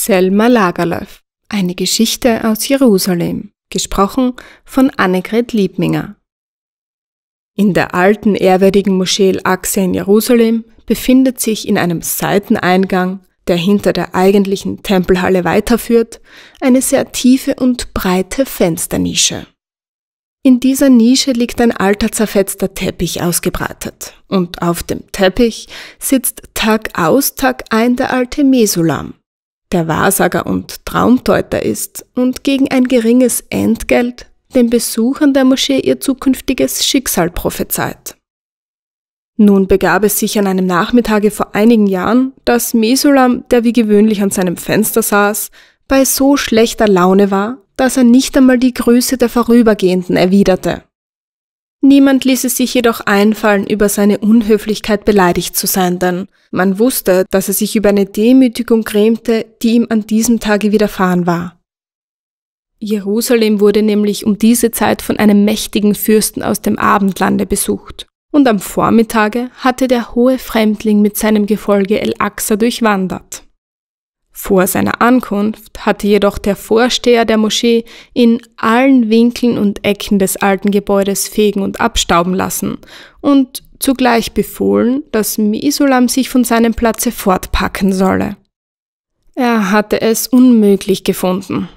Selma Lagerlöf. Eine Geschichte aus Jerusalem. Gesprochen von Annegret Liebminger. In der alten ehrwürdigen Moschee al in Jerusalem befindet sich in einem Seiteneingang, der hinter der eigentlichen Tempelhalle weiterführt, eine sehr tiefe und breite Fensternische. In dieser Nische liegt ein alter zerfetzter Teppich ausgebreitet. Und auf dem Teppich sitzt Tag aus, Tag ein der alte Mesulam, der Wahrsager und Traumdeuter ist und gegen ein geringes Entgelt den Besuchern der Moschee ihr zukünftiges Schicksal prophezeit. Nun begab es sich an einem Nachmittage vor einigen Jahren, dass Mesulam, der wie gewöhnlich an seinem Fenster saß, bei so schlechter Laune war, dass er nicht einmal die Grüße der Vorübergehenden erwiderte. Niemand ließ es sich jedoch einfallen, über seine Unhöflichkeit beleidigt zu sein, denn man wusste, dass er sich über eine Demütigung grämte, die ihm an diesem Tage widerfahren war. Jerusalem wurde nämlich um diese Zeit von einem mächtigen Fürsten aus dem Abendlande besucht. Und am Vormittage hatte der hohe Fremdling mit seinem Gefolge El-Aqsa durchwandert. Vor seiner Ankunft hatte jedoch der Vorsteher der Moschee in allen Winkeln und Ecken des alten Gebäudes fegen und abstauben lassen und zugleich befohlen, dass Misulam sich von seinem Platze fortpacken solle. Er hatte es unmöglich gefunden,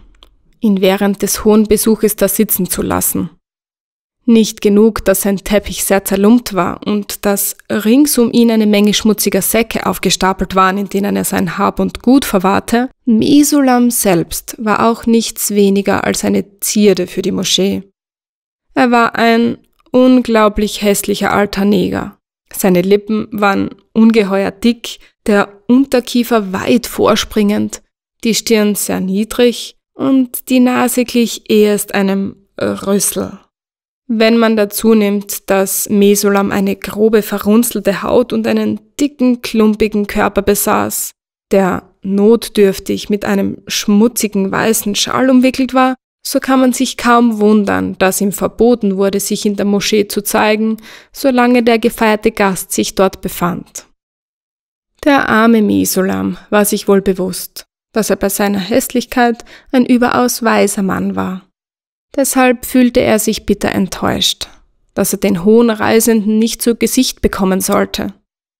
ihn während des hohen Besuches da sitzen zu lassen. Nicht genug, dass sein Teppich sehr zerlumpt war und dass rings um ihn eine Menge schmutziger Säcke aufgestapelt waren, in denen er sein Hab und Gut verwahrte, Misulam selbst war auch nichts weniger als eine Zierde für die Moschee. Er war ein unglaublich hässlicher alter Neger. Seine Lippen waren ungeheuer dick, der Unterkiefer weit vorspringend, die Stirn sehr niedrig und die Nase glich erst einem Rüssel. Wenn man dazu nimmt, dass Mesolam eine grobe, verrunzelte Haut und einen dicken, klumpigen Körper besaß, der notdürftig mit einem schmutzigen weißen Schal umwickelt war, so kann man sich kaum wundern, dass ihm verboten wurde, sich in der Moschee zu zeigen, solange der gefeierte Gast sich dort befand. Der arme Mesolam war sich wohl bewusst, dass er bei seiner Hässlichkeit ein überaus weiser Mann war. Deshalb fühlte er sich bitter enttäuscht, dass er den hohen Reisenden nicht zu Gesicht bekommen sollte.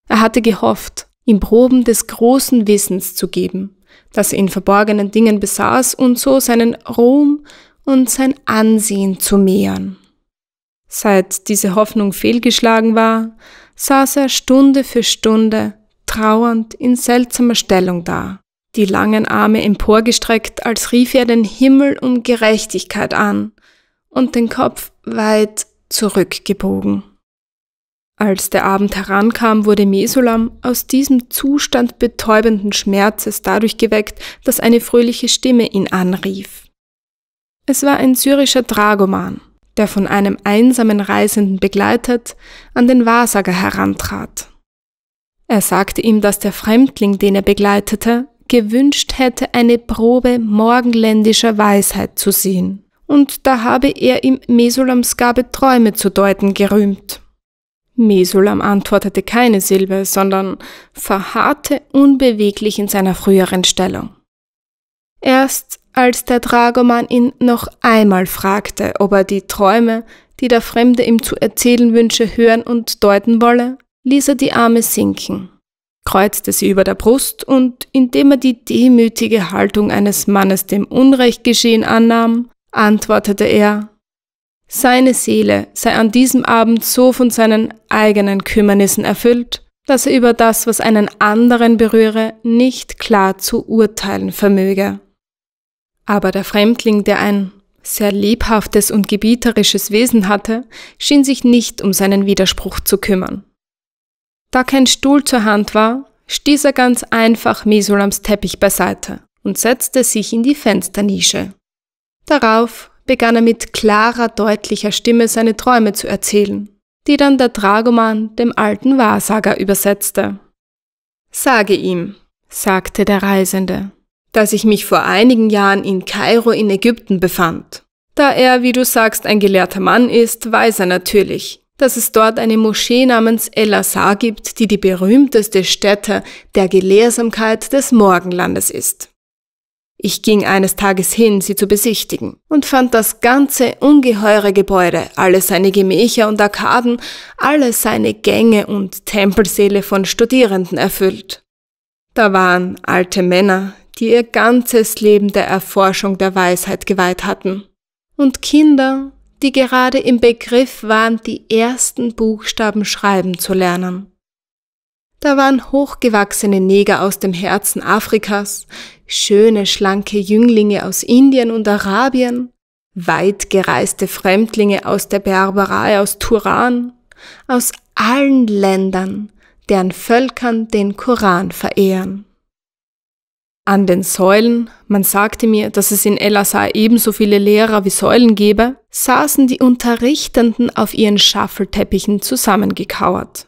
Er hatte gehofft, ihm Proben des großen Wissens zu geben, das er in verborgenen Dingen besaß und so seinen Ruhm und sein Ansehen zu mehren. Seit diese Hoffnung fehlgeschlagen war, saß er Stunde für Stunde trauernd in seltsamer Stellung da, die langen Arme emporgestreckt, als rief er den Himmel um Gerechtigkeit an und den Kopf weit zurückgebogen. Als der Abend herankam, wurde Mesolam aus diesem Zustand betäubenden Schmerzes dadurch geweckt, dass eine fröhliche Stimme ihn anrief. Es war ein syrischer Dragoman, der von einem einsamen Reisenden begleitet an den Wahrsager herantrat. Er sagte ihm, dass der Fremdling, den er begleitete, gewünscht hätte, eine Probe morgenländischer Weisheit zu sehen. Und da habe er ihm Mesolams Gabe Träume zu deuten gerühmt. Mesolam antwortete keine Silbe, sondern verharrte unbeweglich in seiner früheren Stellung. Erst als der Dragoman ihn noch einmal fragte, ob er die Träume, die der Fremde ihm zu erzählen wünsche, hören und deuten wolle, ließ er die Arme sinken kreuzte sie über der Brust und indem er die demütige Haltung eines Mannes dem Unrecht geschehen annahm, antwortete er, seine Seele sei an diesem Abend so von seinen eigenen Kümmernissen erfüllt, dass er über das, was einen anderen berühre, nicht klar zu urteilen vermöge. Aber der Fremdling, der ein sehr lebhaftes und gebieterisches Wesen hatte, schien sich nicht um seinen Widerspruch zu kümmern. Da kein Stuhl zur Hand war, stieß er ganz einfach Mesolams Teppich beiseite und setzte sich in die Fensternische. Darauf begann er mit klarer, deutlicher Stimme seine Träume zu erzählen, die dann der Dragoman dem alten Wahrsager übersetzte. Sage ihm, sagte der Reisende, dass ich mich vor einigen Jahren in Kairo in Ägypten befand. Da er, wie du sagst, ein gelehrter Mann ist, weiß er natürlich, dass es dort eine Moschee namens El Azhar gibt, die die berühmteste Stätte der Gelehrsamkeit des Morgenlandes ist. Ich ging eines Tages hin, sie zu besichtigen, und fand das ganze ungeheure Gebäude, alle seine Gemächer und Arkaden, alle seine Gänge und Tempelsäle von Studierenden erfüllt. Da waren alte Männer, die ihr ganzes Leben der Erforschung der Weisheit geweiht hatten, und Kinder die gerade im Begriff waren, die ersten Buchstaben schreiben zu lernen. Da waren hochgewachsene Neger aus dem Herzen Afrikas, schöne, schlanke Jünglinge aus Indien und Arabien, weit gereiste Fremdlinge aus der Berberei, aus Turan, aus allen Ländern, deren Völkern den Koran verehren. An den Säulen, man sagte mir, dass es in El Assar ebenso viele Lehrer wie Säulen gebe, saßen die Unterrichtenden auf ihren Schaffelteppichen zusammengekauert.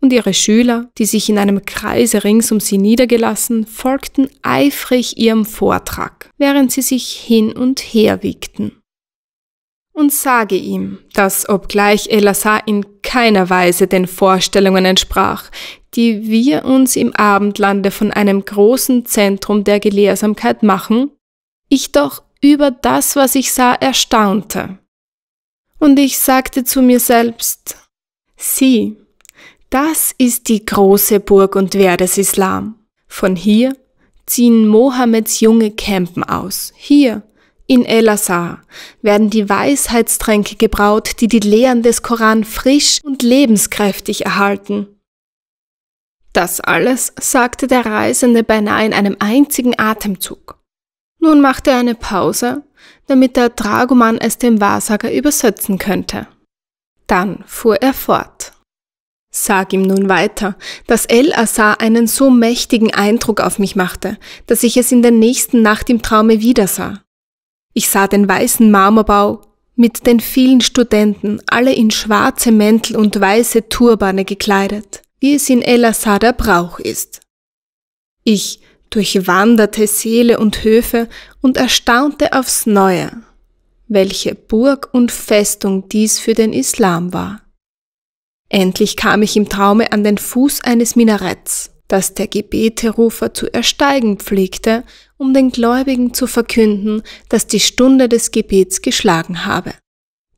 Und ihre Schüler, die sich in einem Kreise rings um sie niedergelassen, folgten eifrig ihrem Vortrag, während sie sich hin und her wiegten. Und sage ihm, dass obgleich Elazar in keiner Weise den Vorstellungen entsprach, die wir uns im Abendlande von einem großen Zentrum der Gelehrsamkeit machen, ich doch über das, was ich sah, erstaunte. Und ich sagte zu mir selbst, sieh, das ist die große Burg und Wehr des Islam. Von hier ziehen Mohammeds junge Campen aus. Hier, in El Azhar, werden die Weisheitstränke gebraut, die die Lehren des Koran frisch und lebenskräftig erhalten. Das alles sagte der Reisende beinahe in einem einzigen Atemzug. Nun machte er eine Pause, damit der Dragoman es dem Wahrsager übersetzen könnte. Dann fuhr er fort. Sag ihm nun weiter, dass El Assar einen so mächtigen Eindruck auf mich machte, dass ich es in der nächsten Nacht im Traume wieder sah. Ich sah den weißen Marmorbau mit den vielen Studenten, alle in schwarze Mäntel und weiße Turbane gekleidet, wie es in El Assar der Brauch ist. Ich durchwanderte Seele und Höfe und erstaunte aufs Neue, welche Burg und Festung dies für den Islam war. Endlich kam ich im Traume an den Fuß eines Minaretts, das der Gebeterufer zu ersteigen pflegte, um den Gläubigen zu verkünden, dass die Stunde des Gebets geschlagen habe.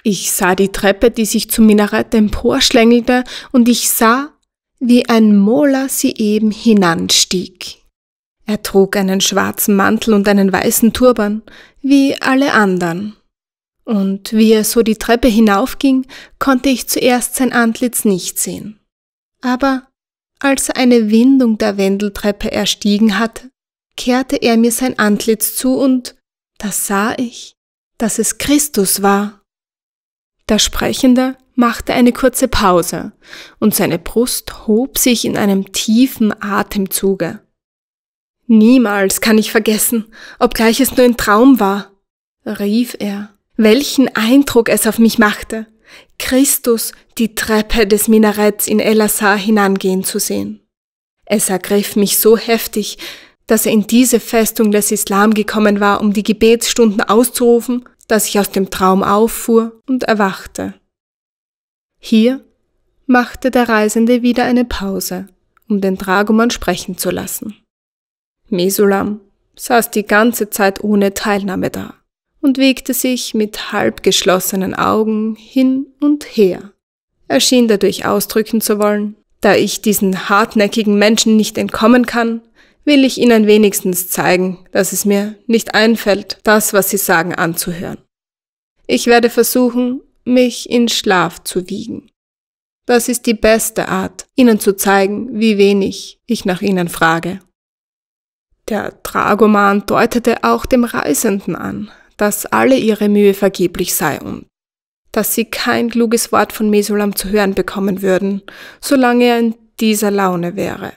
Ich sah die Treppe, die sich zum Minarett emporschlängelte, und ich sah, wie ein Mola sie eben hinanstieg. Er trug einen schwarzen Mantel und einen weißen Turban, wie alle anderen. Und wie er so die Treppe hinaufging, konnte ich zuerst sein Antlitz nicht sehen. Aber als er eine Windung der Wendeltreppe erstiegen hatte, kehrte er mir sein Antlitz zu und da sah ich, dass es Christus war. Der Sprechende machte eine kurze Pause und seine Brust hob sich in einem tiefen Atemzuge. Niemals kann ich vergessen, obgleich es nur ein Traum war, rief er. Welchen Eindruck es auf mich machte, Christus die Treppe des Minaretts in El Assar hinangehen zu sehen. Es ergriff mich so heftig, dass er in diese Festung des Islam gekommen war, um die Gebetsstunden auszurufen, dass ich aus dem Traum auffuhr und erwachte. Hier machte der Reisende wieder eine Pause, um den Dragoman sprechen zu lassen. Mesulam saß die ganze Zeit ohne Teilnahme da und wiegte sich mit halb geschlossenen Augen hin und her. Er schien dadurch ausdrücken zu wollen, da ich diesen hartnäckigen Menschen nicht entkommen kann, will ich Ihnen wenigstens zeigen, dass es mir nicht einfällt, das, was Sie sagen, anzuhören. Ich werde versuchen, mich in Schlaf zu wiegen. Das ist die beste Art, Ihnen zu zeigen, wie wenig ich nach Ihnen frage. Der Dragoman deutete auch dem Reisenden an, dass alle ihre Mühe vergeblich sei und dass sie kein kluges Wort von Mesulam zu hören bekommen würden, solange er in dieser Laune wäre.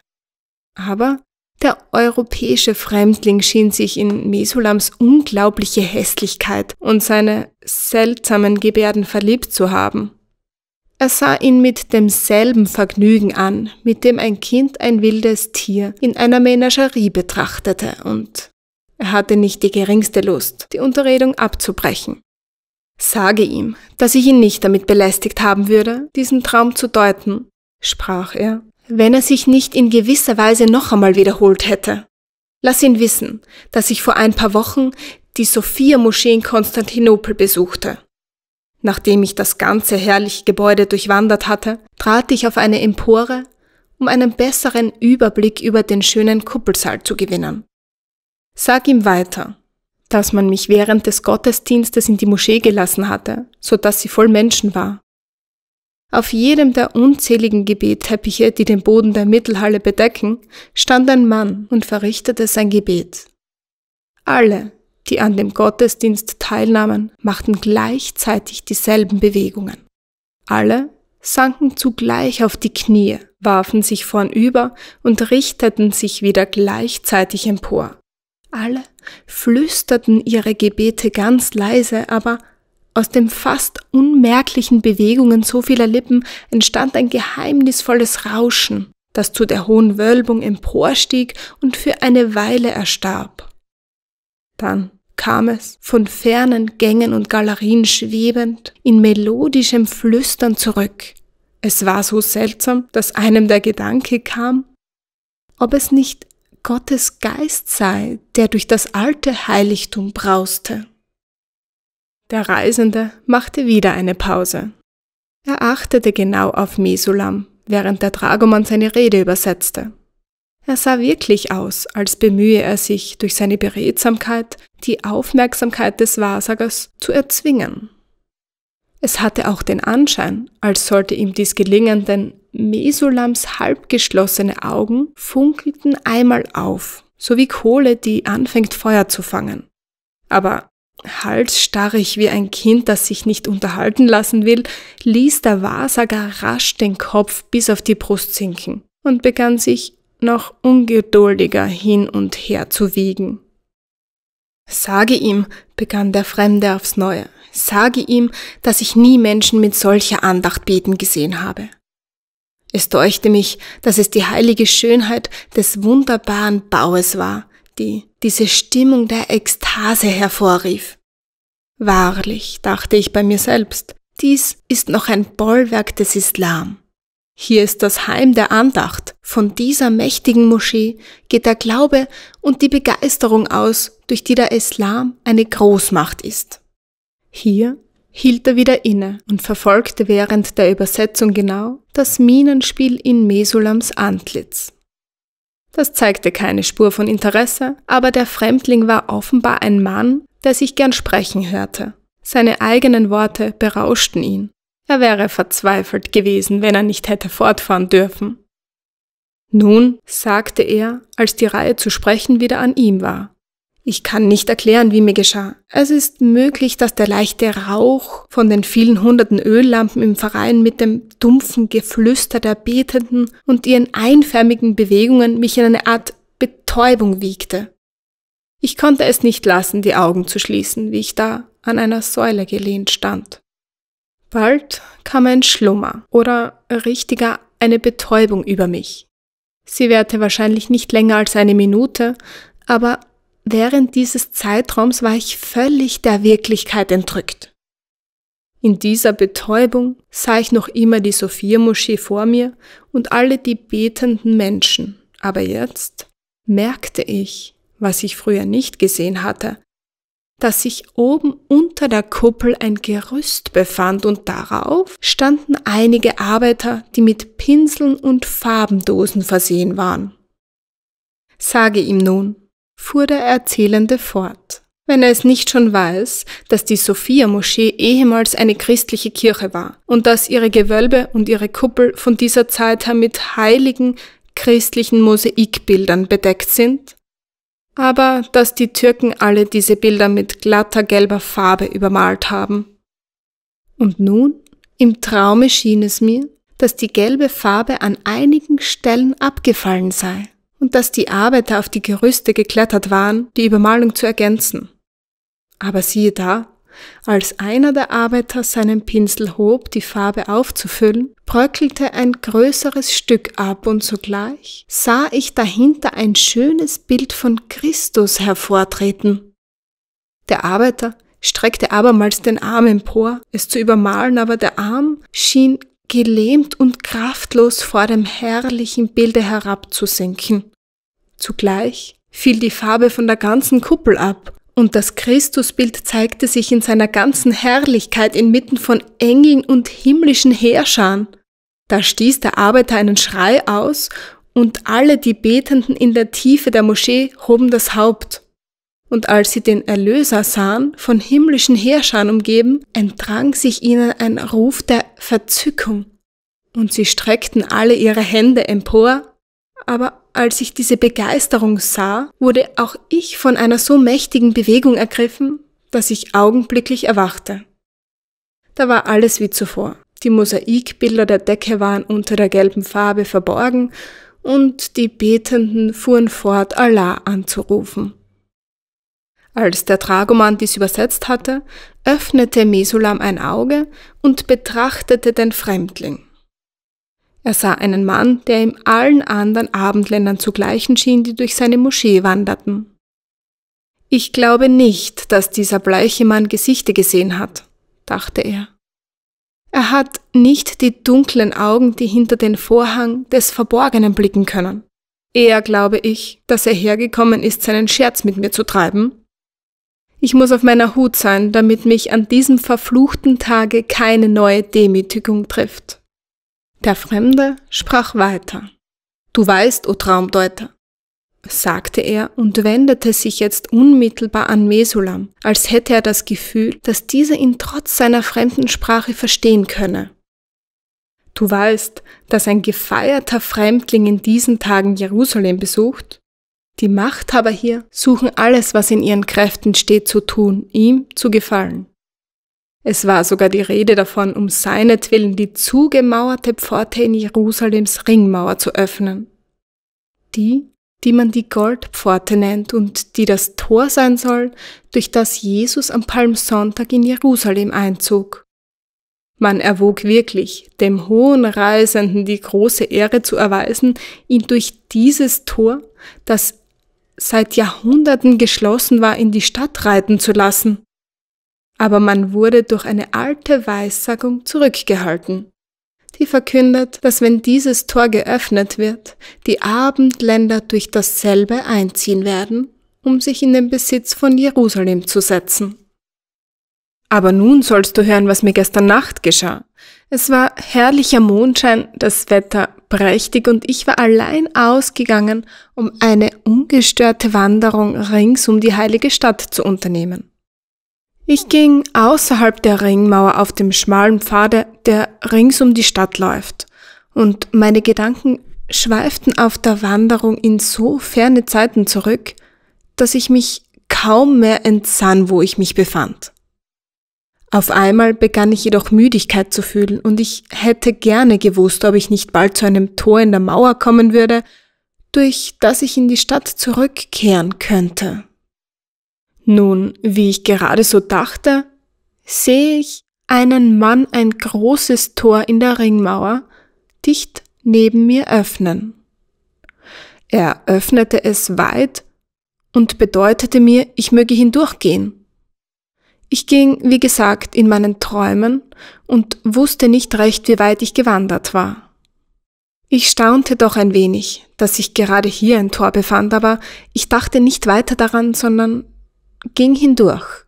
Aber der europäische Fremdling schien sich in Mesulams unglaubliche Hässlichkeit und seine seltsamen Gebärden verliebt zu haben. Er sah ihn mit demselben Vergnügen an, mit dem ein Kind ein wildes Tier in einer Menagerie betrachtete, und er hatte nicht die geringste Lust, die Unterredung abzubrechen. Sage ihm, dass ich ihn nicht damit belästigt haben würde, diesen Traum zu deuten, sprach er, wenn er sich nicht in gewisser Weise noch einmal wiederholt hätte. Lass ihn wissen, dass ich vor ein paar Wochen die Sophia-Moschee in Konstantinopel besuchte. Nachdem ich das ganze herrliche Gebäude durchwandert hatte, trat ich auf eine Empore, um einen besseren Überblick über den schönen Kuppelsaal zu gewinnen. Sag ihm weiter, dass man mich während des Gottesdienstes in die Moschee gelassen hatte, so dass sie voll Menschen war. Auf jedem der unzähligen Gebetteppiche, die den Boden der Mittelhalle bedecken, stand ein Mann und verrichtete sein Gebet. Alle, die an dem Gottesdienst teilnahmen, machten gleichzeitig dieselben Bewegungen. Alle sanken zugleich auf die Knie, warfen sich vornüber und richteten sich wieder gleichzeitig empor. Alle flüsterten ihre Gebete ganz leise, aber aus den fast unmerklichen Bewegungen so vieler Lippen entstand ein geheimnisvolles Rauschen, das zu der hohen Wölbung emporstieg und für eine Weile erstarb. Dann kam es, von fernen Gängen und Galerien schwebend, in melodischem Flüstern zurück. Es war so seltsam, dass einem der Gedanke kam, ob es nicht Gottes Geist sei, der durch das alte Heiligtum brauste. Der Reisende machte wieder eine Pause. Er achtete genau auf Mesulam, während der Dragoman seine Rede übersetzte. Er sah wirklich aus, als bemühe er sich, durch seine Beredsamkeit die Aufmerksamkeit des Wahrsagers zu erzwingen. Es hatte auch den Anschein, als sollte ihm dies gelingen, denn Mesulams halbgeschlossene Augen funkelten einmal auf, so wie Kohle, die anfängt Feuer zu fangen. Aber halsstarrig wie ein Kind, das sich nicht unterhalten lassen will, ließ der Wahrsager rasch den Kopf bis auf die Brust sinken und begann sich noch ungeduldiger hin und her zu wiegen. Sage ihm, begann der Fremde aufs Neue, sage ihm, dass ich nie Menschen mit solcher Andacht beten gesehen habe. Es deuchte mich, dass es die heilige Schönheit des wunderbaren Baues war, die diese Stimmung der Ekstase hervorrief. Wahrlich, dachte ich bei mir selbst, dies ist noch ein Bollwerk des Islam. Hier ist das Heim der Andacht, von dieser mächtigen Moschee geht der Glaube und die Begeisterung aus, durch die der Islam eine Großmacht ist. Hier hielt er wieder inne und verfolgte während der Übersetzung genau das Minenspiel in Mesulams Antlitz. Das zeigte keine Spur von Interesse, aber der Fremdling war offenbar ein Mann, der sich gern sprechen hörte. Seine eigenen Worte berauschten ihn. Er wäre verzweifelt gewesen, wenn er nicht hätte fortfahren dürfen. Nun, sagte er, als die Reihe zu sprechen wieder an ihm war. Ich kann nicht erklären, wie mir geschah. Es ist möglich, dass der leichte Rauch von den vielen hunderten Öllampen im Verein mit dem dumpfen Geflüster der Betenden und ihren einförmigen Bewegungen mich in eine Art Betäubung wiegte. Ich konnte es nicht lassen, die Augen zu schließen, wie ich da an einer Säule gelehnt stand. Bald kam ein Schlummer oder richtiger eine Betäubung über mich. Sie währte wahrscheinlich nicht länger als eine Minute, aber während dieses Zeitraums war ich völlig der Wirklichkeit entrückt. In dieser Betäubung sah ich noch immer die Sophia-Moschee vor mir und alle die betenden Menschen, aber jetzt merkte ich, was ich früher nicht gesehen hatte, dass sich oben unter der Kuppel ein Gerüst befand und darauf standen einige Arbeiter, die mit Pinseln und Farbendosen versehen waren. Sage ihm nun, fuhr der Erzählende fort, wenn er es nicht schon weiß, dass die Sophia-Moschee ehemals eine christliche Kirche war und dass ihre Gewölbe und ihre Kuppel von dieser Zeit her mit heiligen christlichen Mosaikbildern bedeckt sind, aber dass die Türken alle diese Bilder mit glatter gelber Farbe übermalt haben. Und nun, im Traume schien es mir, dass die gelbe Farbe an einigen Stellen abgefallen sei und dass die Arbeiter auf die Gerüste geklettert waren, die Übermalung zu ergänzen. Aber siehe da, als einer der Arbeiter seinen Pinsel hob, die Farbe aufzufüllen, bröckelte ein größeres Stück ab und sogleich sah ich dahinter ein schönes Bild von Christus hervortreten. Der Arbeiter streckte abermals den Arm empor, es zu übermalen, aber der Arm schien gelähmt und kraftlos vor dem herrlichen Bilde herabzusinken. Zugleich fiel die Farbe von der ganzen Kuppel ab und das Christusbild zeigte sich in seiner ganzen Herrlichkeit inmitten von Engeln und himmlischen Heerscharen. Da stieß der Arbeiter einen Schrei aus, und alle die Betenden in der Tiefe der Moschee hoben das Haupt. Und als sie den Erlöser sahen, von himmlischen Heerscharen umgeben, entrang sich ihnen ein Ruf der Verzückung. Und sie streckten alle ihre Hände empor, aber als ich diese Begeisterung sah, wurde auch ich von einer so mächtigen Bewegung ergriffen, dass ich augenblicklich erwachte. Da war alles wie zuvor. Die Mosaikbilder der Decke waren unter der gelben Farbe verborgen und die Betenden fuhren fort, Allah anzurufen. Als der Dragoman dies übersetzt hatte, öffnete Mesulam ein Auge und betrachtete den Fremdling. Er sah einen Mann, der ihm allen anderen Abendländern zu gleichen schien, die durch seine Moschee wanderten. Ich glaube nicht, dass dieser bleiche Mann Gesichter gesehen hat, dachte er. Er hat nicht die dunklen Augen, die hinter den Vorhang des Verborgenen blicken können. Eher glaube ich, dass er hergekommen ist, seinen Scherz mit mir zu treiben. Ich muss auf meiner Hut sein, damit mich an diesem verfluchten Tage keine neue Demütigung trifft. Der Fremde sprach weiter. Du weißt, o Traumdeuter, sagte er und wendete sich jetzt unmittelbar an Mesulam, als hätte er das Gefühl, dass dieser ihn trotz seiner fremden Sprache verstehen könne. Du weißt, dass ein gefeierter Fremdling in diesen Tagen Jerusalem besucht? Die Machthaber hier suchen alles, was in ihren Kräften steht, zu tun, ihm zu gefallen. Es war sogar die Rede davon, um seinetwillen die zugemauerte Pforte in Jerusalems Ringmauer zu öffnen. Die, die man die Goldpforte nennt und die das Tor sein soll, durch das Jesus am Palmsonntag in Jerusalem einzog. Man erwog wirklich, dem hohen Reisenden die große Ehre zu erweisen, ihn durch dieses Tor, das seit Jahrhunderten geschlossen war, in die Stadt reiten zu lassen aber man wurde durch eine alte Weissagung zurückgehalten, die verkündet, dass wenn dieses Tor geöffnet wird, die Abendländer durch dasselbe einziehen werden, um sich in den Besitz von Jerusalem zu setzen. Aber nun sollst du hören, was mir gestern Nacht geschah. Es war herrlicher Mondschein, das Wetter prächtig und ich war allein ausgegangen, um eine ungestörte Wanderung rings um die heilige Stadt zu unternehmen. Ich ging außerhalb der Ringmauer auf dem schmalen Pfade, der rings um die Stadt läuft, und meine Gedanken schweiften auf der Wanderung in so ferne Zeiten zurück, dass ich mich kaum mehr entsann, wo ich mich befand. Auf einmal begann ich jedoch Müdigkeit zu fühlen, und ich hätte gerne gewusst, ob ich nicht bald zu einem Tor in der Mauer kommen würde, durch das ich in die Stadt zurückkehren könnte. Nun, wie ich gerade so dachte, sehe ich einen Mann ein großes Tor in der Ringmauer dicht neben mir öffnen. Er öffnete es weit und bedeutete mir, ich möge hindurchgehen. Ich ging, wie gesagt, in meinen Träumen und wusste nicht recht, wie weit ich gewandert war. Ich staunte doch ein wenig, dass sich gerade hier ein Tor befand, aber ich dachte nicht weiter daran, sondern ging hindurch.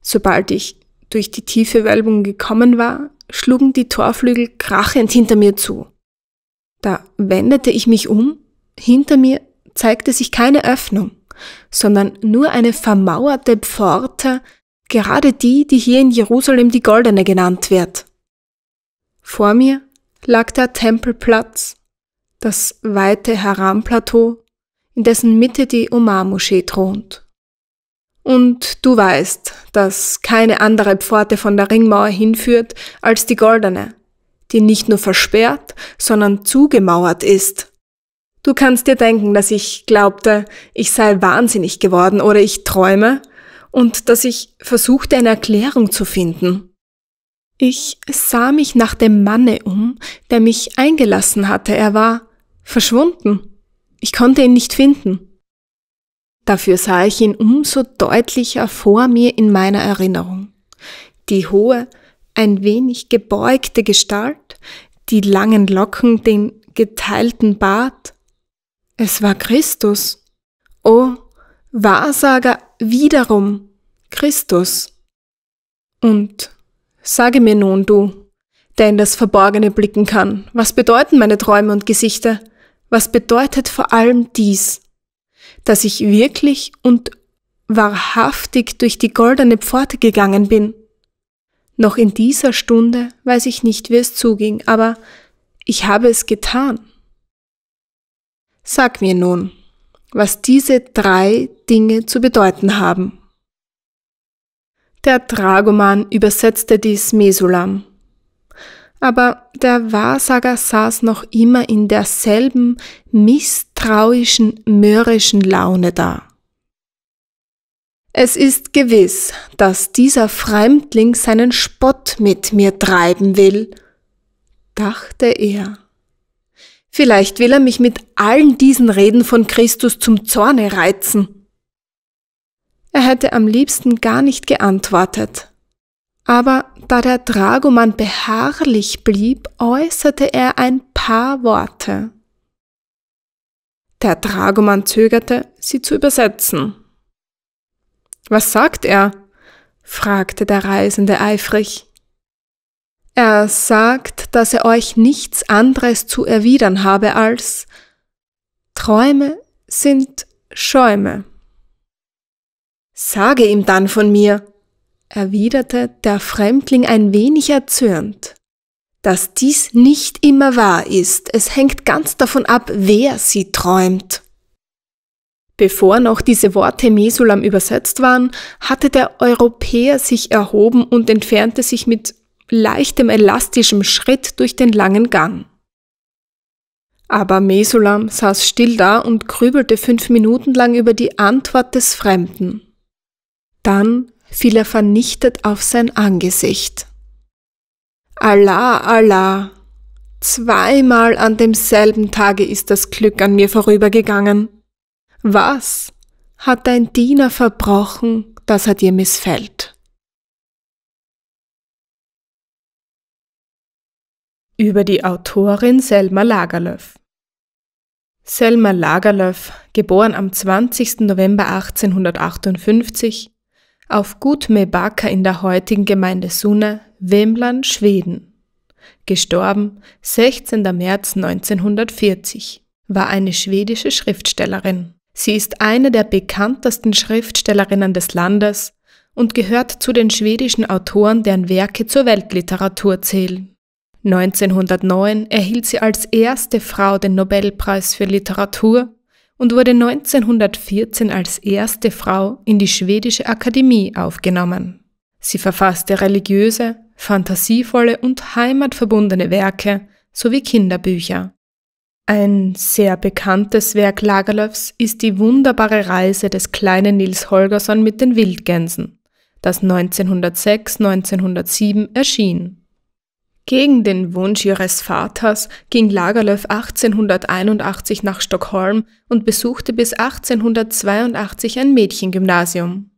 Sobald ich durch die tiefe Wölbung gekommen war, schlugen die Torflügel krachend hinter mir zu. Da wendete ich mich um, hinter mir zeigte sich keine Öffnung, sondern nur eine vermauerte Pforte, gerade die, die hier in Jerusalem die Goldene genannt wird. Vor mir lag der Tempelplatz, das weite Haram-Plateau, in dessen Mitte die Omar-Moschee thront. Und du weißt, dass keine andere Pforte von der Ringmauer hinführt als die goldene, die nicht nur versperrt, sondern zugemauert ist. Du kannst dir denken, dass ich glaubte, ich sei wahnsinnig geworden oder ich träume und dass ich versuchte, eine Erklärung zu finden. Ich sah mich nach dem Manne um, der mich eingelassen hatte. Er war verschwunden. Ich konnte ihn nicht finden. Dafür sah ich ihn umso deutlicher vor mir in meiner Erinnerung. Die hohe, ein wenig gebeugte Gestalt, die langen Locken, den geteilten Bart. Es war Christus. Oh, Wahrsager wiederum, Christus. Und sage mir nun du, der in das Verborgene blicken kann, was bedeuten meine Träume und Gesichter? Was bedeutet vor allem dies? dass ich wirklich und wahrhaftig durch die goldene Pforte gegangen bin. Noch in dieser Stunde weiß ich nicht, wie es zuging, aber ich habe es getan. Sag mir nun, was diese drei Dinge zu bedeuten haben. Der Dragoman übersetzte dies Mesulam aber der Wahrsager saß noch immer in derselben misstrauischen, mürrischen Laune da. Es ist gewiss, dass dieser Fremdling seinen Spott mit mir treiben will, dachte er. Vielleicht will er mich mit allen diesen Reden von Christus zum Zorne reizen. Er hätte am liebsten gar nicht geantwortet. Aber da der Dragoman beharrlich blieb, äußerte er ein paar Worte. Der Dragoman zögerte, sie zu übersetzen. Was sagt er? fragte der Reisende eifrig. Er sagt, dass er euch nichts anderes zu erwidern habe als Träume sind Schäume. Sage ihm dann von mir, erwiderte der Fremdling ein wenig erzürnt, dass dies nicht immer wahr ist. Es hängt ganz davon ab, wer sie träumt. Bevor noch diese Worte Mesulam übersetzt waren, hatte der Europäer sich erhoben und entfernte sich mit leichtem elastischem Schritt durch den langen Gang. Aber Mesulam saß still da und grübelte fünf Minuten lang über die Antwort des Fremden. Dann fiel er vernichtet auf sein Angesicht. Allah, Allah, zweimal an demselben Tage ist das Glück an mir vorübergegangen. Was hat dein Diener verbrochen, dass er dir missfällt? Über die Autorin Selma Lagerlöf Selma Lagerlöf, geboren am 20. November 1858, auf Gut Mebaka in der heutigen Gemeinde Sunne, Wemland, Schweden. Gestorben 16. März 1940 war eine schwedische Schriftstellerin. Sie ist eine der bekanntesten Schriftstellerinnen des Landes und gehört zu den schwedischen Autoren, deren Werke zur Weltliteratur zählen. 1909 erhielt sie als erste Frau den Nobelpreis für Literatur und wurde 1914 als erste Frau in die schwedische Akademie aufgenommen. Sie verfasste religiöse, fantasievolle und heimatverbundene Werke sowie Kinderbücher. Ein sehr bekanntes Werk Lagerlöfs ist die wunderbare Reise des kleinen Nils Holgersson mit den Wildgänsen, das 1906-1907 erschien. Gegen den Wunsch ihres Vaters ging Lagerlöf 1881 nach Stockholm und besuchte bis 1882 ein Mädchengymnasium.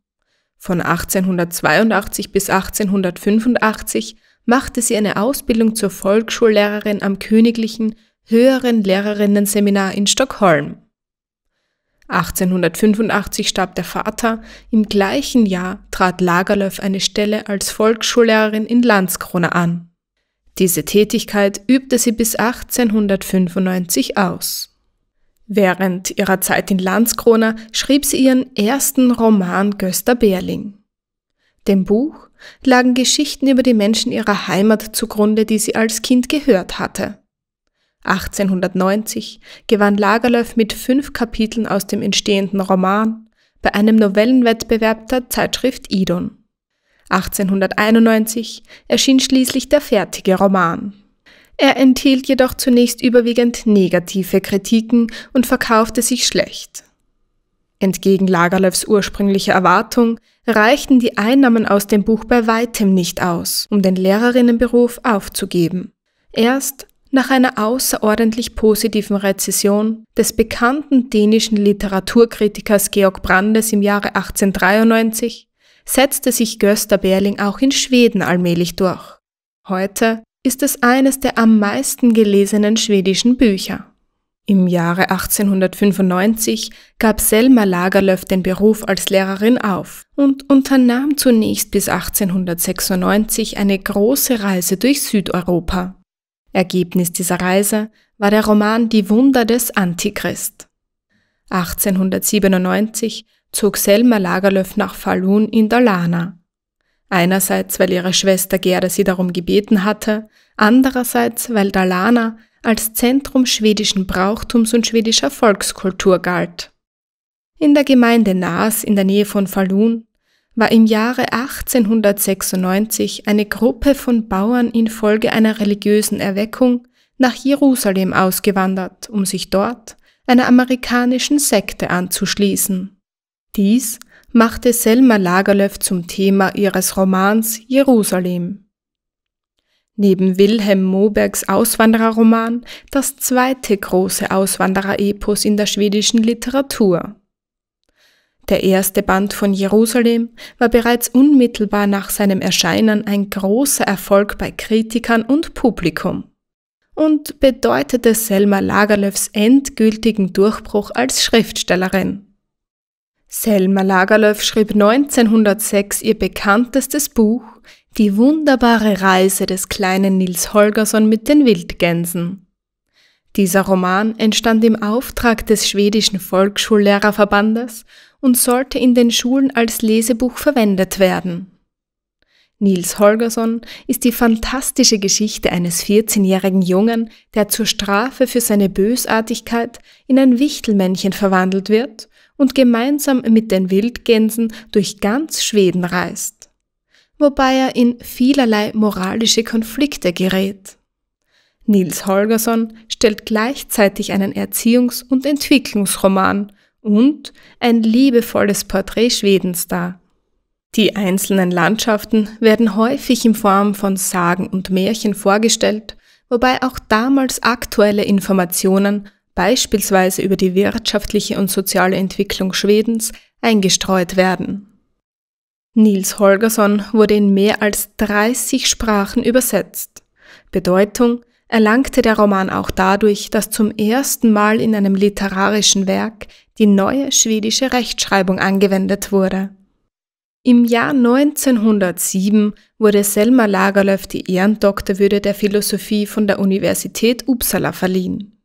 Von 1882 bis 1885 machte sie eine Ausbildung zur Volksschullehrerin am Königlichen Höheren Lehrerinnenseminar in Stockholm. 1885 starb der Vater, im gleichen Jahr trat Lagerlöf eine Stelle als Volksschullehrerin in Landskrona an. Diese Tätigkeit übte sie bis 1895 aus. Während ihrer Zeit in Landskrona schrieb sie ihren ersten Roman Gösta Berling. Dem Buch lagen Geschichten über die Menschen ihrer Heimat zugrunde, die sie als Kind gehört hatte. 1890 gewann Lagerlöf mit fünf Kapiteln aus dem entstehenden Roman bei einem Novellenwettbewerb der Zeitschrift Idon. 1891 erschien schließlich der fertige Roman. Er enthielt jedoch zunächst überwiegend negative Kritiken und verkaufte sich schlecht. Entgegen Lagerlöfs ursprünglicher Erwartung reichten die Einnahmen aus dem Buch bei weitem nicht aus, um den Lehrerinnenberuf aufzugeben. Erst nach einer außerordentlich positiven Rezession des bekannten dänischen Literaturkritikers Georg Brandes im Jahre 1893 setzte sich Gösta Berling auch in Schweden allmählich durch. Heute ist es eines der am meisten gelesenen schwedischen Bücher. Im Jahre 1895 gab Selma Lagerlöf den Beruf als Lehrerin auf und unternahm zunächst bis 1896 eine große Reise durch Südeuropa. Ergebnis dieser Reise war der Roman Die Wunder des Antichrist. 1897 zog Selma Lagerlöf nach Falun in Dalarna. Einerseits, weil ihre Schwester Gerda sie darum gebeten hatte, andererseits, weil Dalarna als Zentrum schwedischen Brauchtums und schwedischer Volkskultur galt. In der Gemeinde Naas in der Nähe von Falun war im Jahre 1896 eine Gruppe von Bauern infolge einer religiösen Erweckung nach Jerusalem ausgewandert, um sich dort einer amerikanischen Sekte anzuschließen. Dies machte Selma Lagerlöf zum Thema ihres Romans Jerusalem. Neben Wilhelm Mobergs Auswandererroman das zweite große Auswandererepos in der schwedischen Literatur. Der erste Band von Jerusalem war bereits unmittelbar nach seinem Erscheinen ein großer Erfolg bei Kritikern und Publikum und bedeutete Selma Lagerlöfs endgültigen Durchbruch als Schriftstellerin. Selma Lagerlöf schrieb 1906 ihr bekanntestes Buch Die wunderbare Reise des kleinen Nils Holgersson mit den Wildgänsen. Dieser Roman entstand im Auftrag des schwedischen Volksschullehrerverbandes und sollte in den Schulen als Lesebuch verwendet werden. Nils Holgersson ist die fantastische Geschichte eines 14-jährigen Jungen, der zur Strafe für seine Bösartigkeit in ein Wichtelmännchen verwandelt wird und gemeinsam mit den Wildgänsen durch ganz Schweden reist, wobei er in vielerlei moralische Konflikte gerät. Nils Holgersson stellt gleichzeitig einen Erziehungs- und Entwicklungsroman und ein liebevolles Porträt Schwedens dar. Die einzelnen Landschaften werden häufig in Form von Sagen und Märchen vorgestellt, wobei auch damals aktuelle Informationen beispielsweise über die wirtschaftliche und soziale Entwicklung Schwedens, eingestreut werden. Nils Holgersson wurde in mehr als 30 Sprachen übersetzt. Bedeutung erlangte der Roman auch dadurch, dass zum ersten Mal in einem literarischen Werk die neue schwedische Rechtschreibung angewendet wurde. Im Jahr 1907 wurde Selma Lagerlöf die Ehrendoktorwürde der Philosophie von der Universität Uppsala verliehen.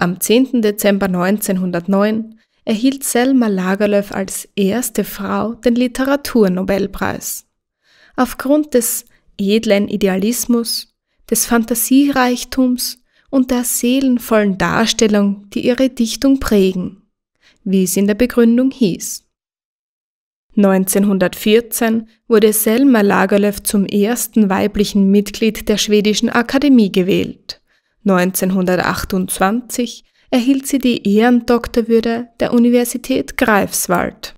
Am 10. Dezember 1909 erhielt Selma Lagerlöf als erste Frau den Literaturnobelpreis. Aufgrund des edlen Idealismus, des Fantasiereichtums und der seelenvollen Darstellung, die ihre Dichtung prägen, wie es in der Begründung hieß. 1914 wurde Selma Lagerlöf zum ersten weiblichen Mitglied der Schwedischen Akademie gewählt. 1928 erhielt sie die Ehrendoktorwürde der Universität Greifswald.